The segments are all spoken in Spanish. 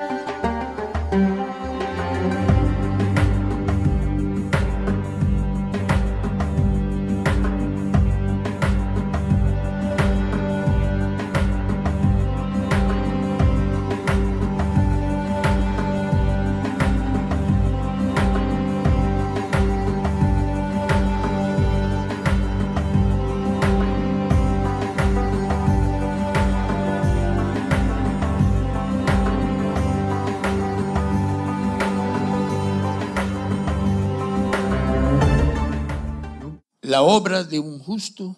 Thank you la obra de un justo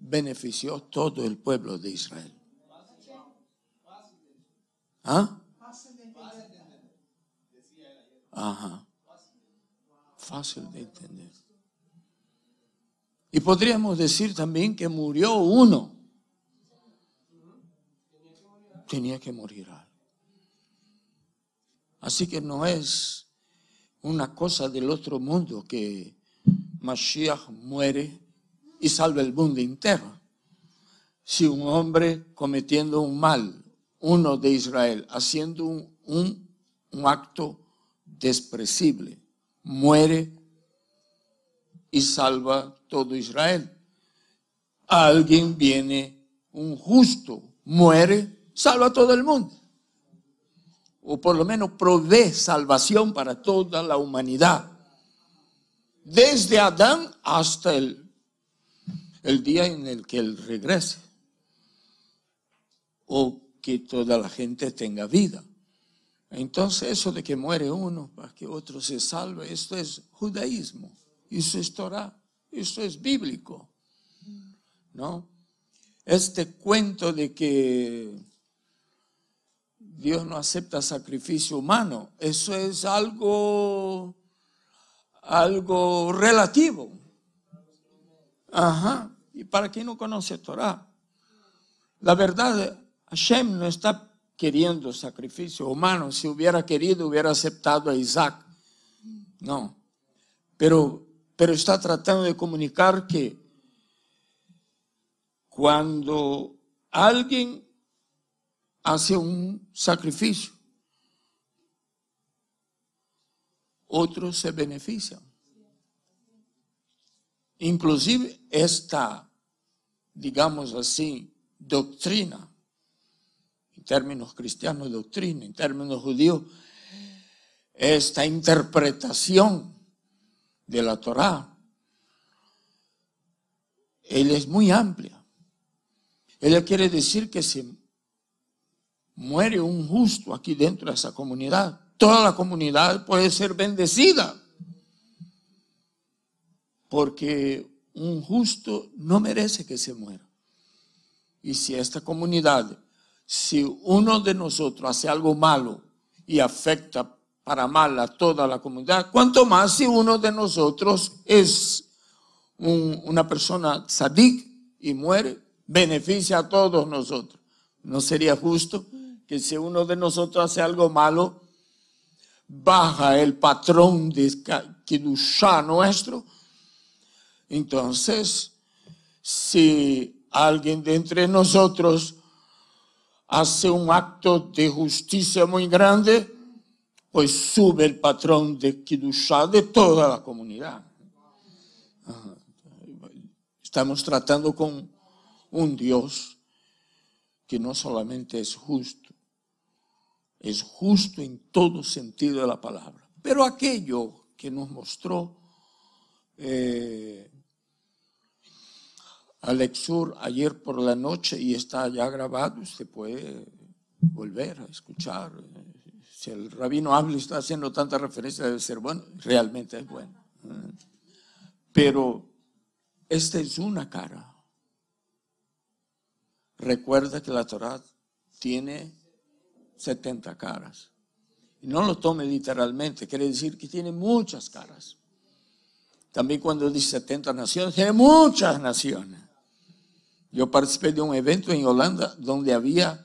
benefició todo el pueblo de Israel. ¿Ah? Ajá. Fácil de entender. Y podríamos decir también que murió uno. Tenía que morir Así que no es una cosa del otro mundo que Mashiach muere y salva el mundo entero. Si un hombre cometiendo un mal, uno de Israel, haciendo un, acto despreciable, muere y salva todo Israel. Alguien viene, un justo, muere, salva todo el mundo o por lo menos provee salvación para toda la humanidad. Desde Adán hasta el, el día en el que Él regrese. O que toda la gente tenga vida. Entonces eso de que muere uno para que otro se salve, esto es judaísmo, eso es Torah, eso es bíblico. ¿No? Este cuento de que Dios no acepta sacrificio humano. Eso es algo, algo relativo. Ajá. ¿Y para quien no conoce Torah? La verdad, Hashem no está queriendo sacrificio humano. Si hubiera querido, hubiera aceptado a Isaac. No. Pero, pero está tratando de comunicar que cuando alguien hace un sacrificio. Otros se benefician. Inclusive esta, digamos así, doctrina, en términos cristianos doctrina, en términos judíos, esta interpretación de la Torah. él es muy amplia. Él quiere decir que se muere un justo aquí dentro de esa comunidad, toda la comunidad puede ser bendecida. Porque un justo no merece que se muera. Y si esta comunidad, si uno de nosotros hace algo malo y afecta para mal a toda la comunidad, cuanto más si uno de nosotros es una persona sadic y muere, beneficia a todos nosotros. ¿No sería justo? que si uno de nosotros hace algo malo, baja el patrón de Kiddushá nuestro. Entonces, si alguien de entre nosotros hace un acto de justicia muy grande, pues sube el patrón de Kiddushá de toda la comunidad. Estamos tratando con un Dios que no solamente es justo, es justo en todo sentido de la palabra. Pero aquello que nos mostró eh, Alexur ayer por la noche y está ya grabado, usted puede volver a escuchar. Eh, si el rabino habla está haciendo tanta referencia, debe ser bueno, realmente es bueno. ¿eh? Pero esta es una cara. Recuerda que la Torah tiene 70 caras. Y no lo tome literalmente, quiere decir que tiene muchas caras. También cuando dice 70 naciones, tiene muchas naciones. Yo participé de un evento en Holanda donde había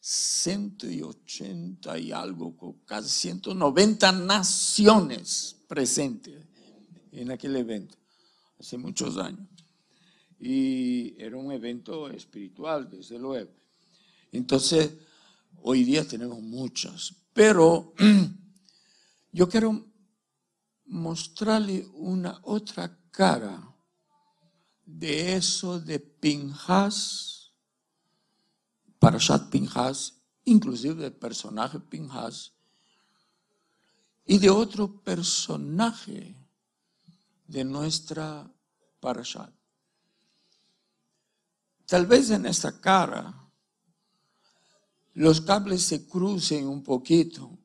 180 y algo, casi 190 naciones presentes en aquel evento, hace muchos años. Y era un evento espiritual, desde luego. Entonces, Hoy día tenemos muchas, pero yo quiero mostrarle una otra cara de eso de Pinjas, Parashat Pinhas, inclusive del personaje Pinhas, y de otro personaje de nuestra Parashat. Tal vez en esta cara los cables se crucen un poquito,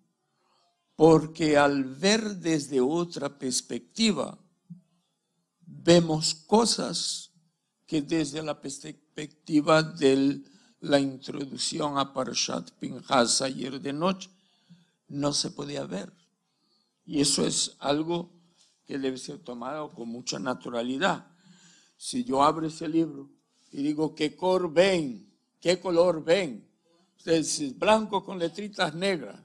porque al ver desde otra perspectiva, vemos cosas que desde la perspectiva de la introducción a Parashat Pinhas ayer de noche no se podía ver. Y eso es algo que debe ser tomado con mucha naturalidad. Si yo abro ese libro y digo, ¿qué color ven? ¿Qué color ven? es eh, blanco con letritas negras.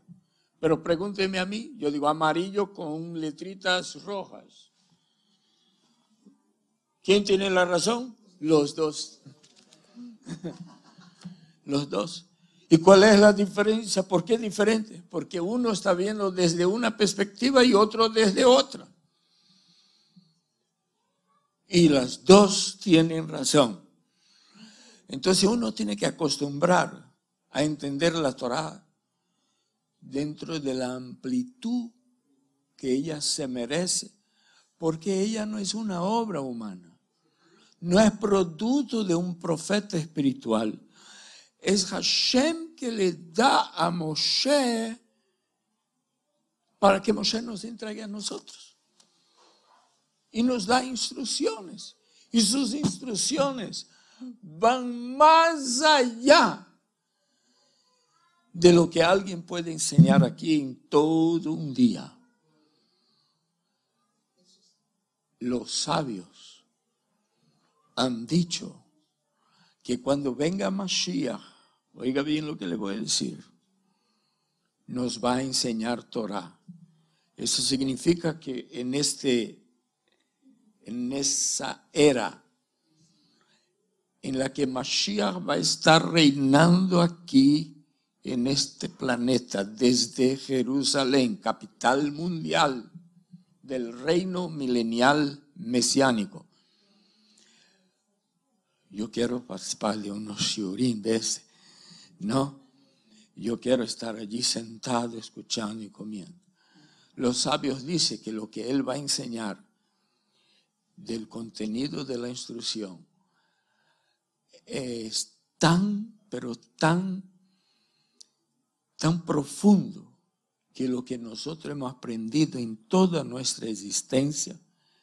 Pero pregúnteme a mí, yo digo amarillo con letritas rojas. ¿Quién tiene la razón? Los dos. Los dos. ¿Y cuál es la diferencia? ¿Por qué diferente? Porque uno está viendo desde una perspectiva y otro desde otra. Y las dos tienen razón. Entonces uno tiene que acostumbrar a entender la Torá dentro de la amplitud que ella se merece, porque ella no es una obra humana, no es producto de un profeta espiritual, es Hashem que le da a Moshe para que Moshe nos entregue a nosotros. Y nos da instrucciones. Y sus instrucciones van más allá de lo que alguien puede enseñar aquí en todo un día. Los sabios han dicho que cuando venga Mashiach, oiga bien lo que le voy a decir, nos va a enseñar Torah. Eso significa que en este en esa era en la que Mashiach va a estar reinando aquí en este planeta desde Jerusalén, capital mundial del reino milenial mesiánico. Yo quiero participar de unos shiurim de ¿no? Yo quiero estar allí sentado, escuchando y comiendo. Los sabios dicen que lo que él va a enseñar del contenido de la instrucción es tan, pero tan tan profundo que lo que nosotros hemos aprendido en toda nuestra existencia,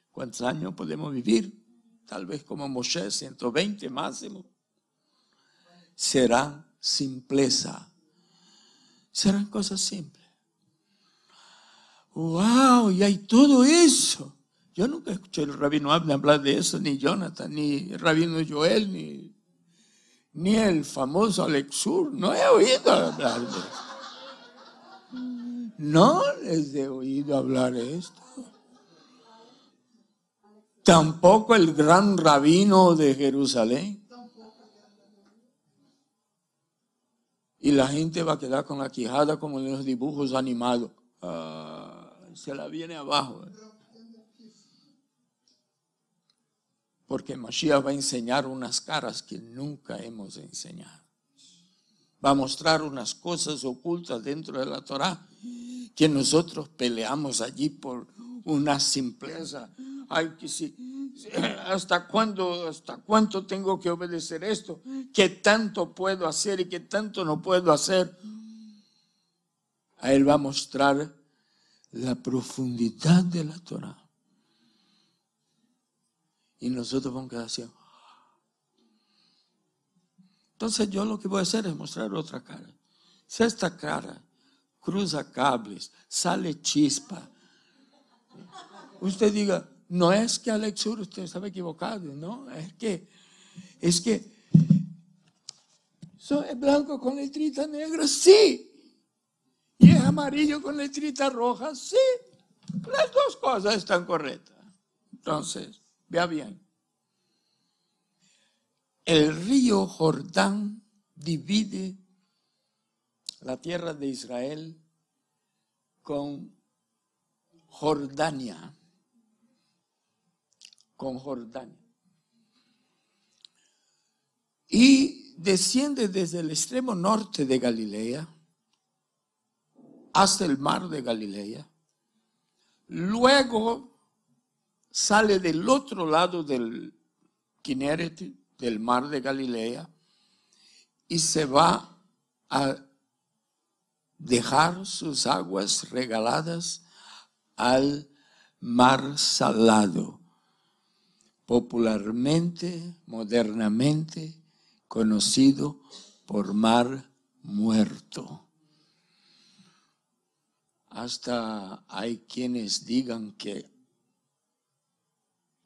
¿cuántos años podemos vivir? Tal vez como Moshe, 120 máximo. Será simpleza. Serán cosas simples. ¡Wow! Y hay todo eso. Yo nunca escuché el rabino Abner hablar de eso, ni Jonathan, ni rabino Joel, ni, ni el famoso Alexur. No he oído hablar de eso no les he oído hablar esto. Tampoco el gran rabino de Jerusalén. Y la gente va a quedar con la quijada como en los dibujos animados. Ah, se la viene abajo. ¿eh? Porque Mashiach va a enseñar unas caras que nunca hemos enseñado. Va a mostrar unas cosas ocultas dentro de la Torah que nosotros peleamos allí por una simpleza. Ay, que sí. ¿Hasta cuándo, hasta cuánto tengo que obedecer esto? ¿Qué tanto puedo hacer y qué tanto no puedo hacer? A él va a mostrar la profundidad de la Torah. Y nosotros vamos a quedar así. Entonces yo lo que voy a hacer es mostrar otra cara. Si esta cara cruza cables, sale chispa. Usted diga, no es que Alex Sur usted estaba equivocado, no, es que, es que, blanco con letrita negra, sí, y es amarillo con letrita roja, sí, las dos cosas están correctas. Entonces, vea bien. El río Jordán divide la tierra de Israel con Jordania, con Jordania. Y desciende desde el extremo norte de Galilea hasta el mar de Galilea. Luego sale del otro lado del Kinneret, del mar de Galilea, y se va a dejar sus aguas regaladas al mar salado, popularmente, modernamente conocido por mar muerto. Hasta hay quienes digan que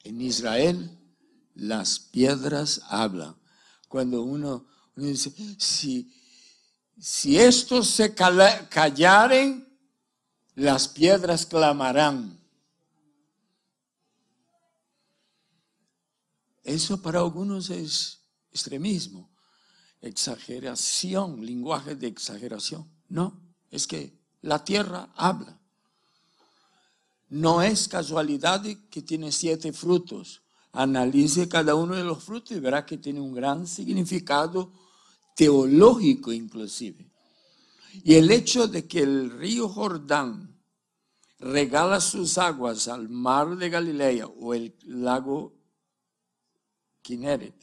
en Israel las piedras hablan. Cuando uno, dice, si si estos se callaren, las piedras clamarán. Eso para algunos es extremismo, exageración, lenguaje de exageración. No, es que la tierra habla. No es casualidad que tiene siete frutos. Analice cada uno de los frutos y verá que tiene un gran significado teológico inclusive. Y el hecho de que el río Jordán regala sus aguas al mar de Galilea o el lago Kinneret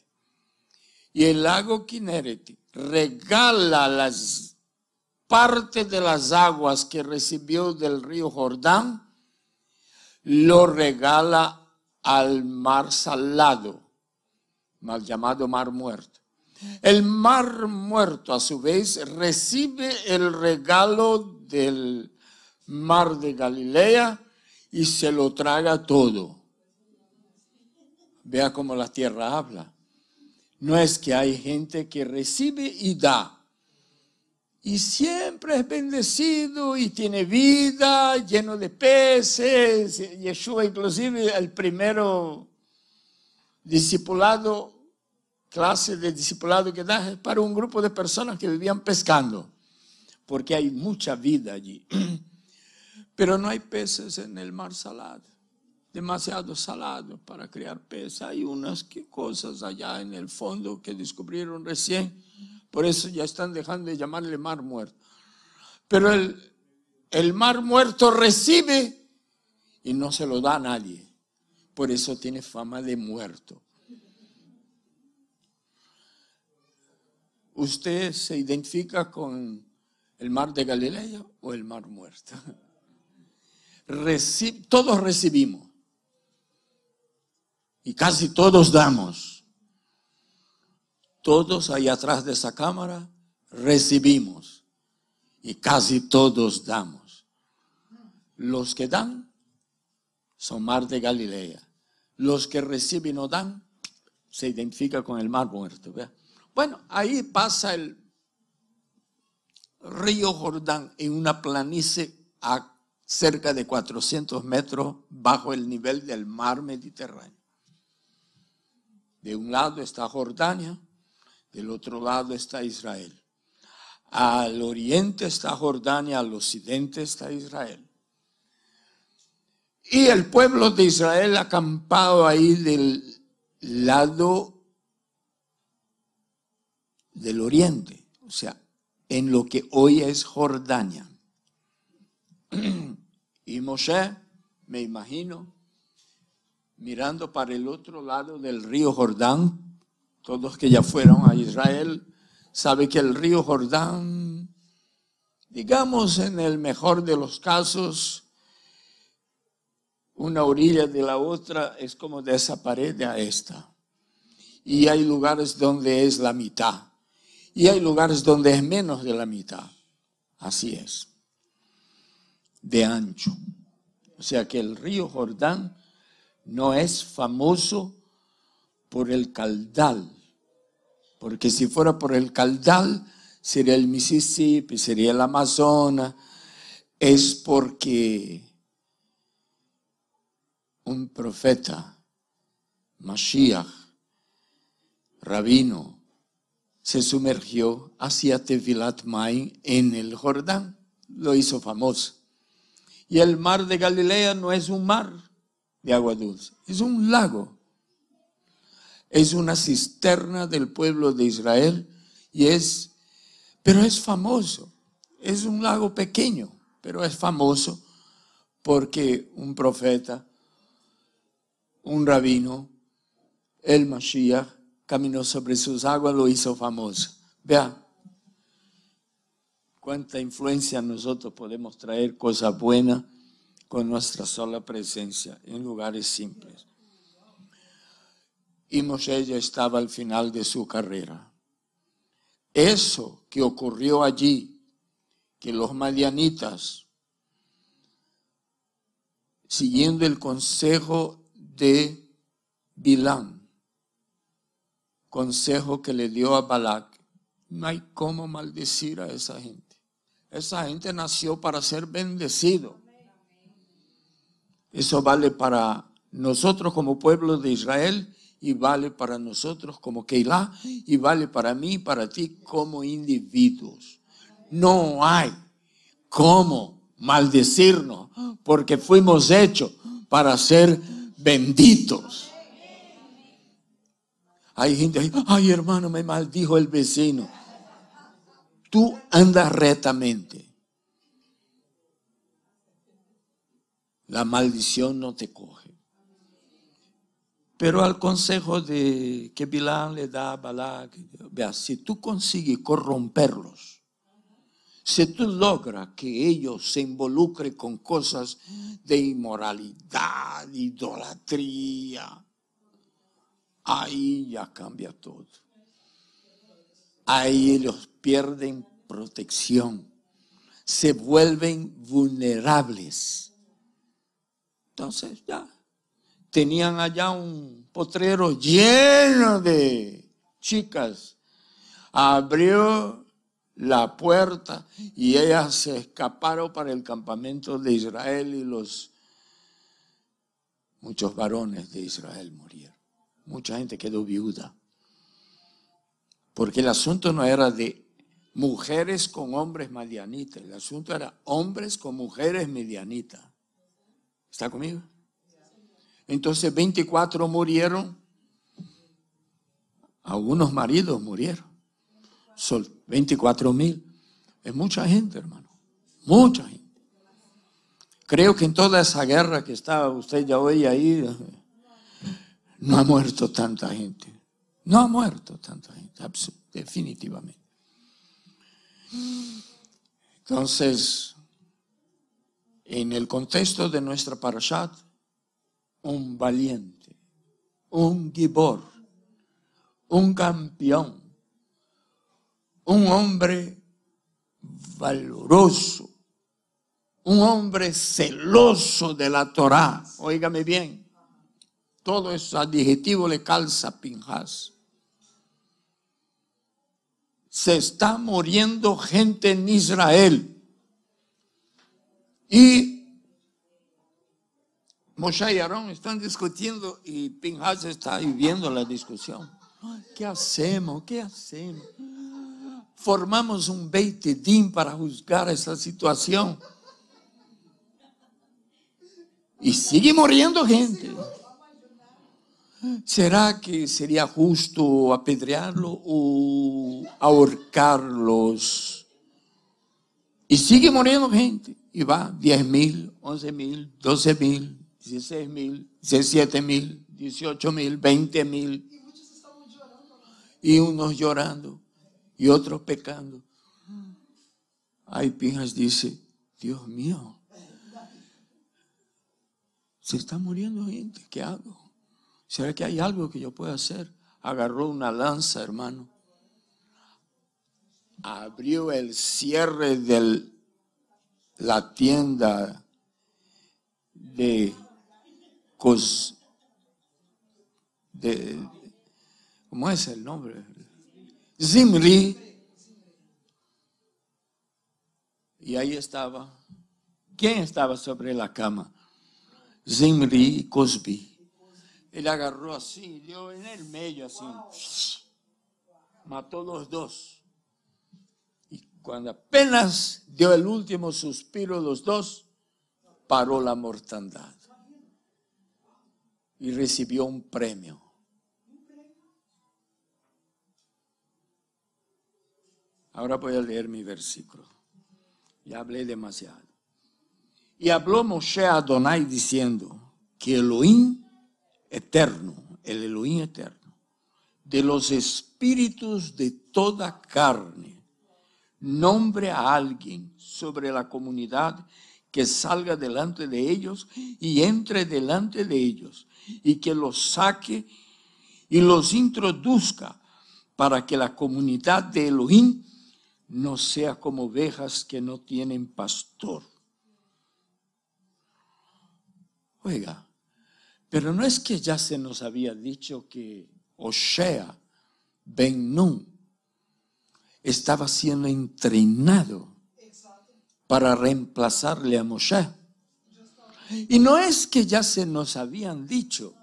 Y el lago Kinneret regala las partes de las aguas que recibió del río Jordán, lo regala al mar salado, mal llamado mar muerto. El mar muerto, a su vez, recibe el regalo del mar de Galilea y se lo traga todo. Vea cómo la tierra habla. No es que hay gente que recibe y da. Y siempre es bendecido y tiene vida, lleno de peces. Yeshua inclusive el primero discipulado clase de discipulado que da es para un grupo de personas que vivían pescando, porque hay mucha vida allí. Pero no hay peces en el mar salado, demasiado salado para crear peces. Hay unas cosas allá en el fondo que descubrieron recién, por eso ya están dejando de llamarle mar muerto. Pero el mar muerto recibe y no se lo da a nadie. Por eso tiene fama de muerto. ¿Usted se identifica con el mar de Galilea o el mar muerto? todos recibimos y casi todos damos. Todos ahí atrás de esa cámara recibimos y casi todos damos. Los que dan son mar de Galilea. Los que reciben o dan se identifica con el mar muerto. Bueno, ahí pasa el río Jordán en una planicie a cerca de 400 metros bajo el nivel del mar Mediterráneo. De un lado está Jordania, del otro lado está Israel. Al oriente está Jordania, al occidente está Israel. Y el pueblo de Israel acampado ahí del lado del oriente, o sea, en lo que hoy es Jordania. Y Moshe, me imagino, mirando para el otro lado del río Jordán, todos que ya fueron a Israel, sabe que el río Jordán, digamos en el mejor de los casos, una orilla de la otra es como de esa pared a esta. Y hay lugares donde es la mitad. Y hay lugares donde es menos de la mitad. Así es. De ancho. O sea que el río Jordán no es famoso por el caldal Porque si fuera por el caldal sería el Mississippi, sería el Amazonas. Es porque un profeta, Mashiach, rabino, se sumergió hacia Tefilat Mai en el Jordán. Lo hizo famoso. Y el mar de Galilea no es un mar de agua dulce, es un lago. Es una cisterna del pueblo de Israel y es, pero es famoso. Es un lago pequeño, pero es famoso porque un profeta, un rabino, el Mashiach, caminó sobre sus aguas, lo hizo famoso. Vea cuánta influencia nosotros podemos traer, cosas buenas, con nuestra sola presencia en lugares simples. Y Moshe ya estaba al final de su carrera. Eso que ocurrió allí, que los madianitas, siguiendo el consejo de Bilán, consejo que le dio a Balak, No hay cómo maldecir a esa gente. Esa gente nació para ser bendecido. Eso vale para nosotros como pueblo de Israel y vale para nosotros como Keilah y vale para mí y para ti como individuos. No hay cómo maldecirnos porque fuimos hechos para ser benditos. Hay gente ay hermano, me maldijo el vecino. Tú andas retamente La maldición no te coge. Pero al consejo de, que Bilán le da a Balak, vea, si tú consigues corromperlos, si tú logras que ellos se involucren con cosas de inmoralidad, idolatría, ahí ya cambia todo. Ahí ellos pierden protección, se vuelven vulnerables. Entonces ya, tenían allá un potrero lleno de chicas. Abrió la puerta y ellas se escaparon para el campamento de Israel y los muchos varones de Israel murieron. Mucha gente quedó viuda. Porque el asunto no era de mujeres con hombres medianitas. el asunto era hombres con mujeres medianitas. ¿Está conmigo? Entonces 24 murieron, algunos maridos murieron, son 24 mil. Es mucha gente, hermano, mucha gente. Creo que en toda esa guerra que estaba usted ya hoy ahí, no ha muerto tanta gente. No ha muerto tanta gente, definitivamente. Entonces, en el contexto de nuestra parashat, un valiente, un gibor, un campeón, un hombre valoroso, un hombre celoso de la Torah Óigame bien todo ese adjetivo le calza a Pinjas. Se está muriendo gente en Israel. Y Moshe y Aarón están discutiendo y Pinhas está viviendo la discusión. ¿Qué hacemos? ¿Qué hacemos? Formamos un Din para juzgar esa situación. Y sigue muriendo gente. ¿Será que sería justo apedrearlo o ahorcarlos? Y sigue muriendo gente. Y va 10 mil, 11 mil, 12 mil, 16 mil, 17 mil, 18 mil, 20 mil. Y unos llorando y otros pecando. Ay, Pijas dice, Dios mío, se está muriendo gente, ¿qué hago? ¿Será que hay algo que yo pueda hacer? Agarró una lanza, hermano. Abrió el cierre de la tienda de, de ¿cómo es el nombre? Zimri. Y ahí estaba. ¿Quién estaba sobre la cama? Zimri y Cosby. Él agarró así, dio en el medio así. Mató los dos. Y cuando apenas dio el último suspiro los dos, paró la mortandad. Y recibió un premio. Ahora voy a leer mi versículo. Ya hablé demasiado. Y habló Moshe a Adonai diciendo que Elohim eterno, el Elohim eterno, de los espíritus de toda carne, nombre a alguien sobre la comunidad que salga delante de ellos y entre delante de ellos y que los saque y los introduzca para que la comunidad de Elohim no sea como ovejas que no tienen pastor. Oiga, pero no es que ya se nos había dicho que Osea, Ben Nun, estaba siendo entrenado para reemplazarle a Moshe. Y no es que ya se nos habían dicho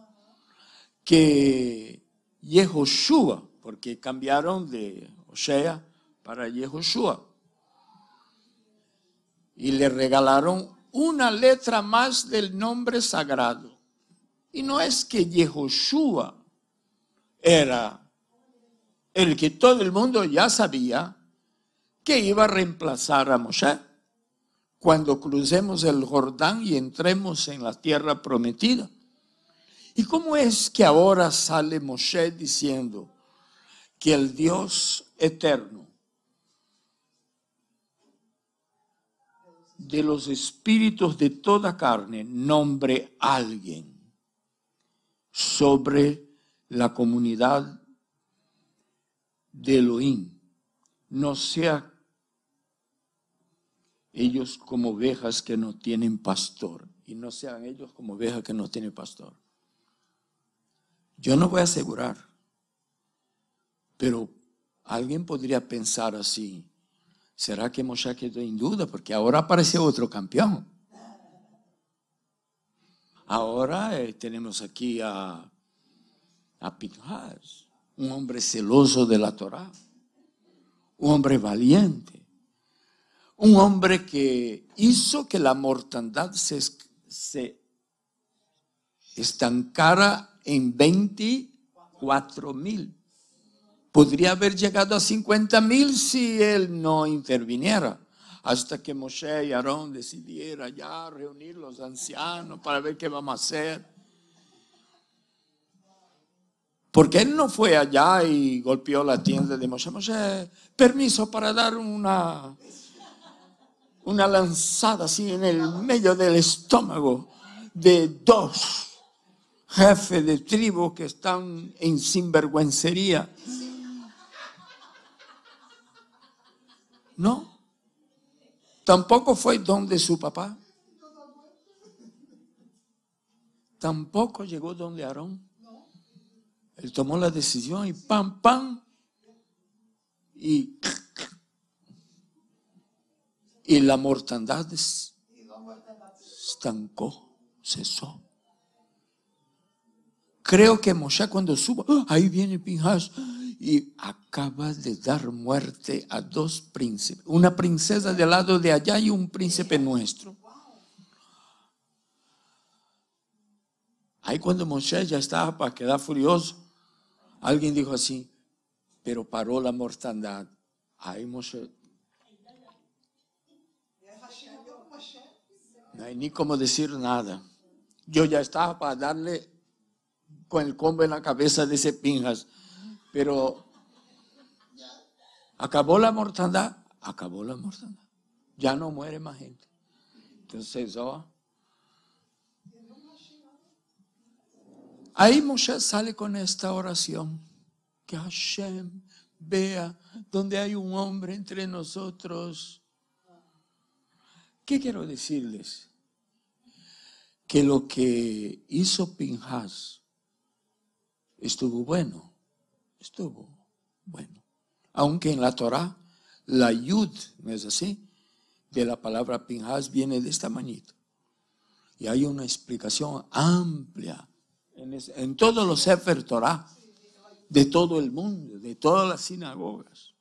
que Yehoshua, porque cambiaron de Osea para Yehoshua, y le regalaron una letra más del nombre sagrado. Y no es que Yehoshua era el que todo el mundo ya sabía que iba a reemplazar a Moshe cuando crucemos el Jordán y entremos en la tierra prometida. ¿Y cómo es que ahora sale Moshe diciendo que el Dios eterno de los espíritus de toda carne nombre a alguien sobre la comunidad de Elohim. No sean ellos como ovejas que no tienen pastor y no sean ellos como ovejas que no tienen pastor. Yo no voy a asegurar, pero alguien podría pensar así, ¿será que Moshe quedó en duda? Porque ahora aparece otro campeón. Ahora eh, tenemos aquí a, a un hombre celoso de la Torá, un hombre valiente, un hombre que hizo que la mortandad se, se estancara en 24 mil. Podría haber llegado a 50 mil si él no interviniera hasta que Moshe y Aarón decidieran ya reunir los ancianos para ver qué vamos a hacer. Porque él no fue allá y golpeó la tienda de Moshe. Moshe, permiso para dar una, una lanzada así en el medio del estómago de dos jefes de tribu que están en sinvergüencería. ¿No? Tampoco fue donde su papá. Tampoco llegó donde Aarón. Él tomó la decisión y pam, pam. Y, y la mortandad estancó, cesó. Creo que Moshe cuando suba, ¡ah! ahí viene Pinhas y acaba de dar muerte a dos príncipes, una princesa del lado de allá y un príncipe nuestro. Ahí cuando Moshe ya estaba para quedar furioso, alguien dijo así, pero paró la mortandad. Ahí Moshe... No hay ni cómo decir nada. Yo ya estaba para darle con el combo en la cabeza de ese pinjas. Pero acabó la mortandad, acabó la mortandad. Ya no muere más gente. Entonces, oh. ahí Moshe sale con esta oración. Que Hashem vea donde hay un hombre entre nosotros. ¿Qué quiero decirles? Que lo que hizo Pinhas estuvo bueno estuvo bueno. Aunque en la Torah, la yud, ¿no es así? De la palabra Pinhas viene de esta manito. Y hay una explicación amplia en, todos los Sefer Torah de todo el mundo, de todas las sinagogas.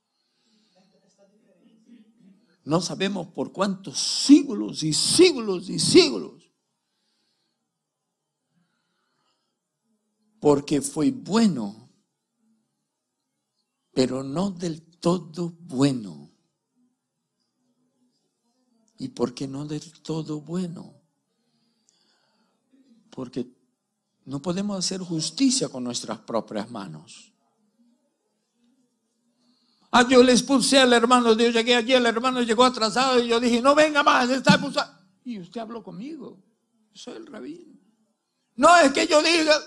No sabemos por cuántos siglos y siglos y siglos. Porque fue bueno pero no del todo bueno. ¿Y por qué no del todo bueno? Porque no podemos hacer justicia con nuestras propias manos. Ah, yo le expulsé al hermano, yo llegué allí, el hermano llegó atrasado y yo dije, no venga más, está Y usted habló conmigo, soy el rabino. No es que yo diga,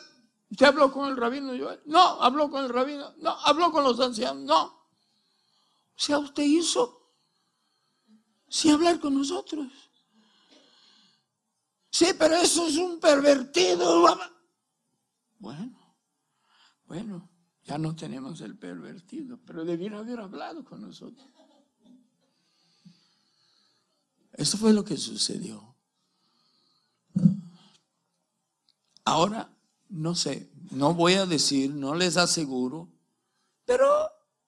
¿Usted habló con el rabino Joel? No, habló con el rabino. No, habló con los ancianos. No. O sea, usted hizo sin hablar con nosotros. Sí, pero eso es un pervertido. Bueno, bueno, ya no tenemos el pervertido, pero debiera haber hablado con nosotros. Eso fue lo que sucedió. Ahora no sé, no voy a decir, no les aseguro, pero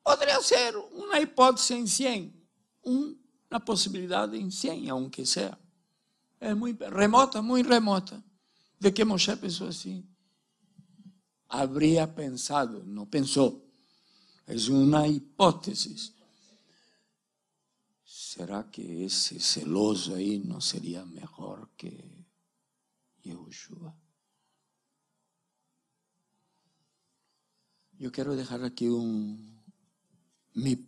podría ser una hipótesis en 100, una posibilidad en 100, aunque sea. Es muy remota, muy remota, de que Moshe pensó así. Habría pensado, no pensó. Es una hipótesis. ¿Será que ese celoso ahí no sería mejor que Yeshua? Yo quiero dejar aquí un, mi,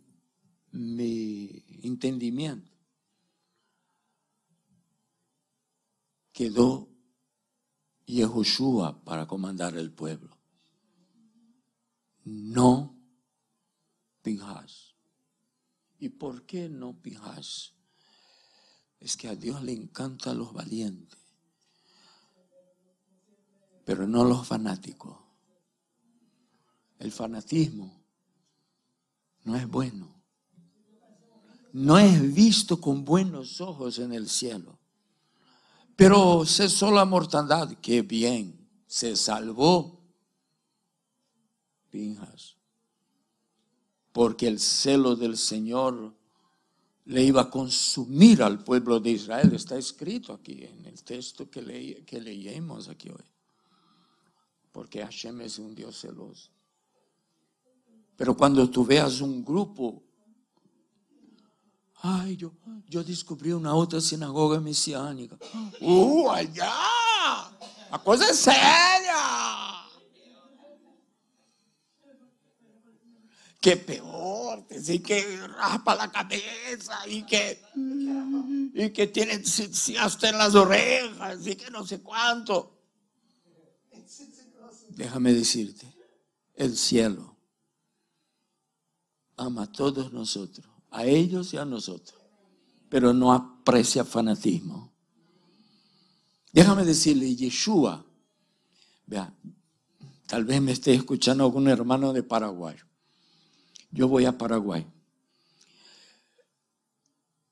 entendimiento. Quedó Yehoshua para comandar el pueblo. No Pinhas. ¿Y por qué no Pinhas? Es que a Dios le encantan los valientes, pero no los fanáticos. El fanatismo no es bueno. No es visto con buenos ojos en el cielo. Pero cesó la mortandad. Qué bien. Se salvó. Porque el celo del Señor le iba a consumir al pueblo de Israel. Está escrito aquí en el texto que, le, que leímos aquí hoy. Porque Hashem es un Dios celoso. Pero cuando tú veas un grupo, ay, yo, descubrí una otra sinagoga mesiánica. ¡Uh, allá! La cosa es seria. ¡Qué peor, y que raspa la cabeza y que, y que tiene hasta en las orejas y que no sé cuánto. Déjame decirte, el cielo ama a todos nosotros, a ellos y a nosotros, pero no aprecia fanatismo. Déjame decirle, Yeshua, vea, tal vez me esté escuchando algún hermano de Paraguay. Yo voy a Paraguay.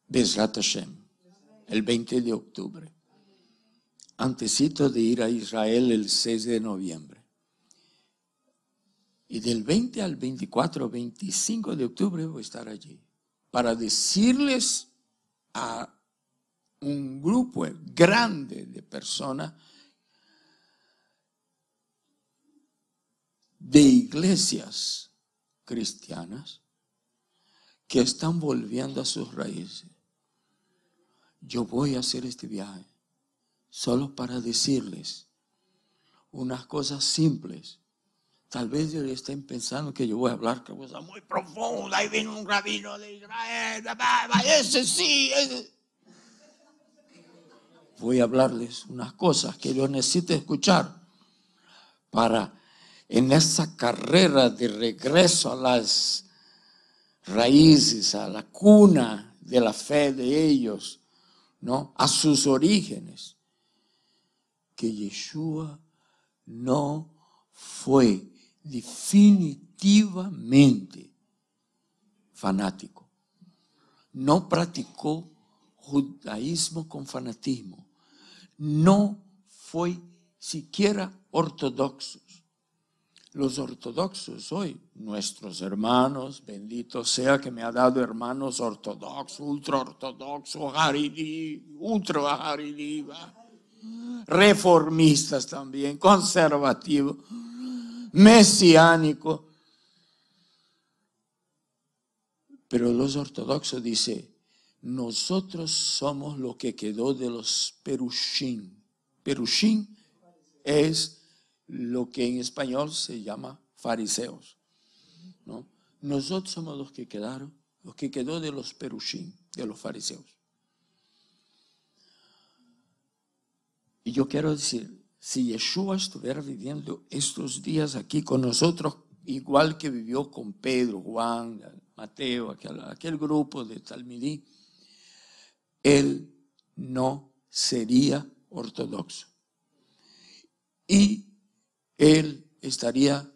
Besrat el 20 de octubre. Antecito de ir a Israel el 6 de noviembre. Y del 20 al 24, 25 de octubre voy a estar allí para decirles a un grupo grande de personas de iglesias cristianas que están volviendo a sus raíces. Yo voy a hacer este viaje solo para decirles unas cosas simples Tal vez ellos estén pensando que yo voy a hablar que muy profunda. y viene un rabino de Israel. Ese sí. Voy a hablarles unas cosas que yo necesito escuchar para en esa carrera de regreso a las raíces, a la cuna de la fe de ellos, ¿no? A sus orígenes. Que Yeshua no fue definitivamente fanático. No practicó judaísmo con fanatismo. No fue siquiera ortodoxos. Los ortodoxos hoy, nuestros hermanos, bendito sea que me ha dado hermanos ortodoxos, ortodoxos, haridí, ultra haridí, reformistas también, conservativos mesiánico. Pero los ortodoxos dicen, nosotros somos lo que quedó de los perushim. Perushín es lo que en español se llama fariseos. ¿no? Nosotros somos los que quedaron, los que quedó de los perushim, de los fariseos. Y yo quiero decir, si Yeshua estuviera viviendo estos días aquí con nosotros, igual que vivió con Pedro, Juan, Mateo, aquel, aquel grupo de Talmidí, él no sería ortodoxo. Y él estaría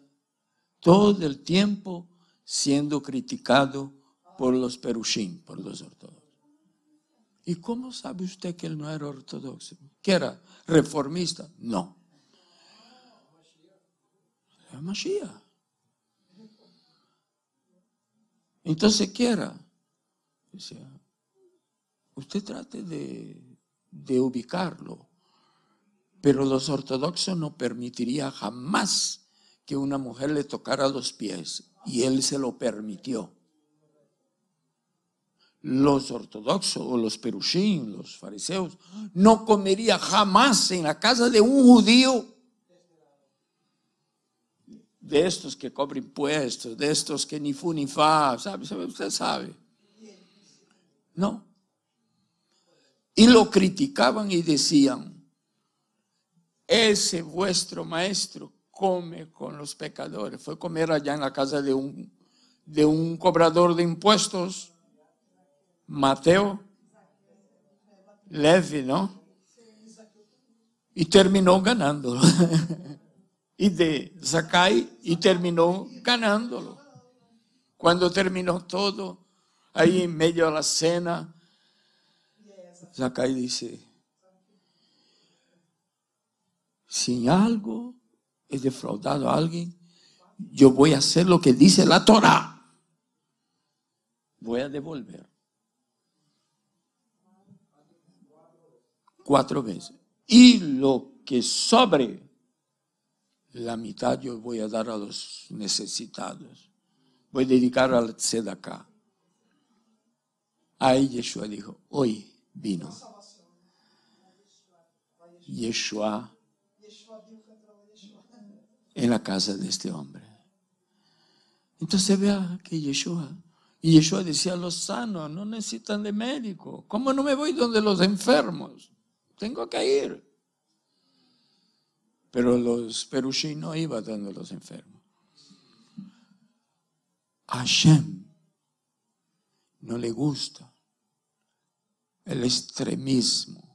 todo el tiempo siendo criticado por los perushim, por los ortodoxos. ¿Y cómo sabe usted que él no era ortodoxo? ¿Que era reformista? No. Era Mashiach. Entonces, ¿qué era? usted trate de, de ubicarlo, pero los ortodoxos no permitiría jamás que una mujer le tocara los pies, y él se lo permitió los ortodoxos o los perushim, los fariseos, no comería jamás en la casa de un judío de estos que cobran impuestos, de estos que ni fu ni fa, ¿sabe? Usted sabe. No. Y lo criticaban y decían, ese vuestro maestro come con los pecadores. Fue comer allá en la casa de un, de un cobrador de impuestos Mateo, leve, ¿no? Y terminó ganándolo. y de Zacay, y terminó ganándolo. Cuando terminó todo, ahí en medio de la cena, Zacay dice, si algo he defraudado a alguien, yo voy a hacer lo que dice la Torah. Voy a devolver. cuatro veces. Y lo que sobre la mitad yo voy a dar a los necesitados. Voy a dedicar al acá Ahí Yeshua dijo, hoy vino. Yeshua en la casa de este hombre. Entonces vea que Yeshua, y Yeshua decía, los sanos no necesitan de médico. ¿Cómo no me voy donde los enfermos? tengo que ir. Pero los perushí no iban dando a los enfermos. Hashem no le gusta el extremismo.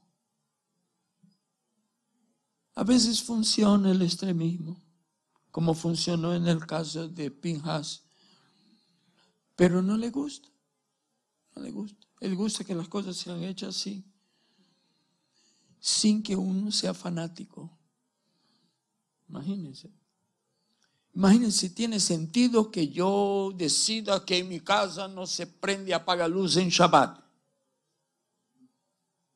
A veces funciona el extremismo, como funcionó en el caso de Pinhas, pero no le gusta, no le gusta. Él gusta que las cosas sean hechas así sin que uno sea fanático. Imagínense. Imagínense, tiene sentido que yo decida que en mi casa no se prende y apaga luz en Shabbat.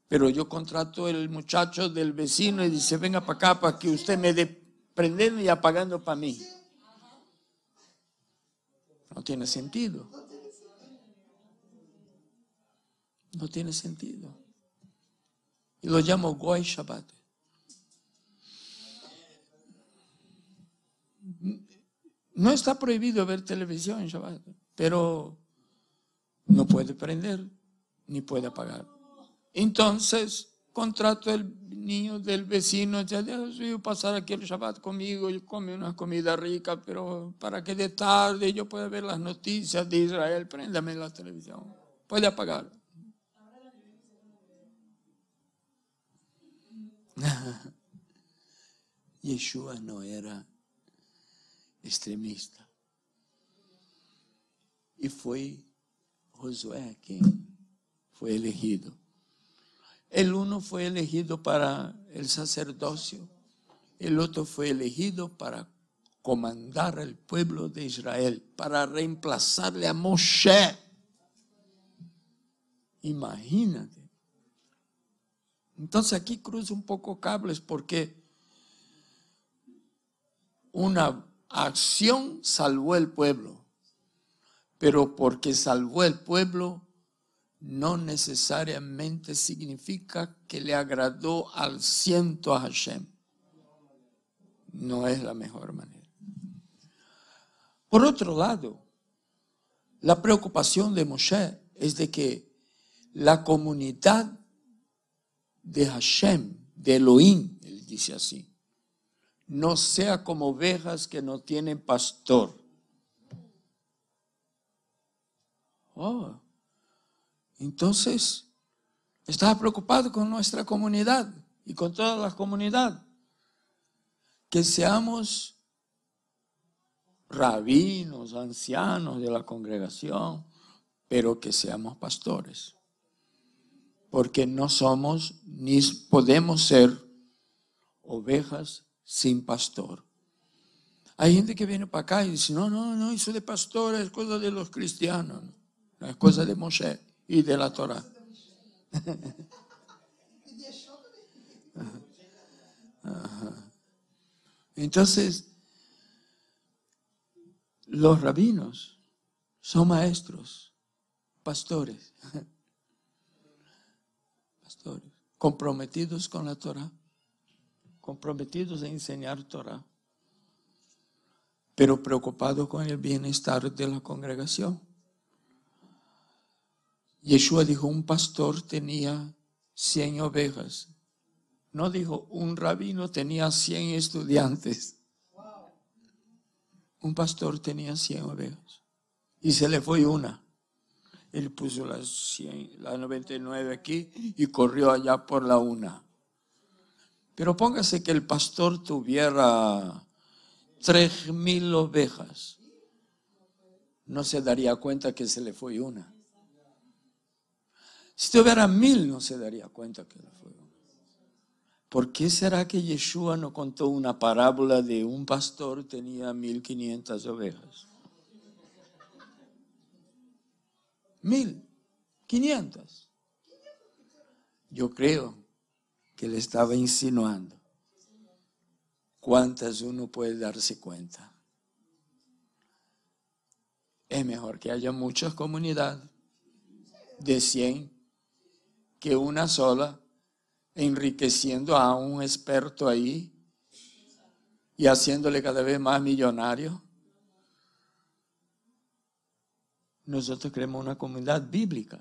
Pero yo contrato el muchacho del vecino y dice, venga para acá para que usted me dé prendiendo y apagando para mí. No tiene sentido. No tiene sentido. Y lo llamo Goy Shabbat. No está prohibido ver televisión en Shabbat, pero no puede prender ni puede apagar. Entonces, contrato el niño del vecino, ya mío, pasar aquí el Shabbat conmigo, yo come una comida rica, pero para que de tarde yo pueda ver las noticias de Israel, préndame la televisión. Puede apagar. Yeshua no era extremista. y fue Josué quien fue elegido. El uno fue elegido para el sacerdocio, el otro fue elegido para comandar al pueblo de Israel, para reemplazarle a Moshe. Imagínate. Entonces aquí cruza un poco cables porque una acción salvó el pueblo, pero porque salvó el pueblo no necesariamente significa que le agradó al ciento a Hashem. No es la mejor manera. Por otro lado, la preocupación de Moshe es de que la comunidad de Hashem, de Elohim, él dice así. No sea como ovejas que no tienen pastor. Oh, entonces, estaba preocupado con nuestra comunidad y con toda la comunidad. Que seamos rabinos, ancianos de la congregación, pero que seamos pastores porque no somos ni podemos ser ovejas sin pastor. Hay gente que viene para acá y dice, no, no, no, eso de pastor es cosa de los cristianos, no es cosa de Moshe y de la Torah. Entonces, los rabinos son maestros, pastores comprometidos con la Torah, comprometidos a enseñar Torah, pero preocupados con el bienestar de la congregación. Yeshua dijo, un pastor tenía 100 ovejas. No dijo, un rabino tenía 100 estudiantes. Un pastor tenía 100 ovejas y se le fue una. Él puso las, 99 aquí y corrió allá por la una. Pero póngase que el pastor tuviera tres mil ovejas, no se daría cuenta que se le fue una. Si tuviera mil, no se daría cuenta que le fue una. ¿Por qué será que Yeshua no contó una parábola de un pastor tenía mil quinientas ovejas? mil, quinientas. Yo creo que le estaba insinuando cuántas uno puede darse cuenta. Es mejor que haya muchas comunidades de 100 que una sola, enriqueciendo a un experto ahí y haciéndole cada vez más millonario nosotros creemos una comunidad bíblica,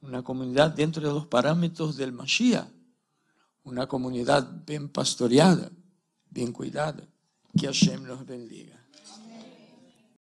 una comunidad dentro de los parámetros del Mashiach, una comunidad bien pastoreada, bien cuidada. Que Hashem nos bendiga.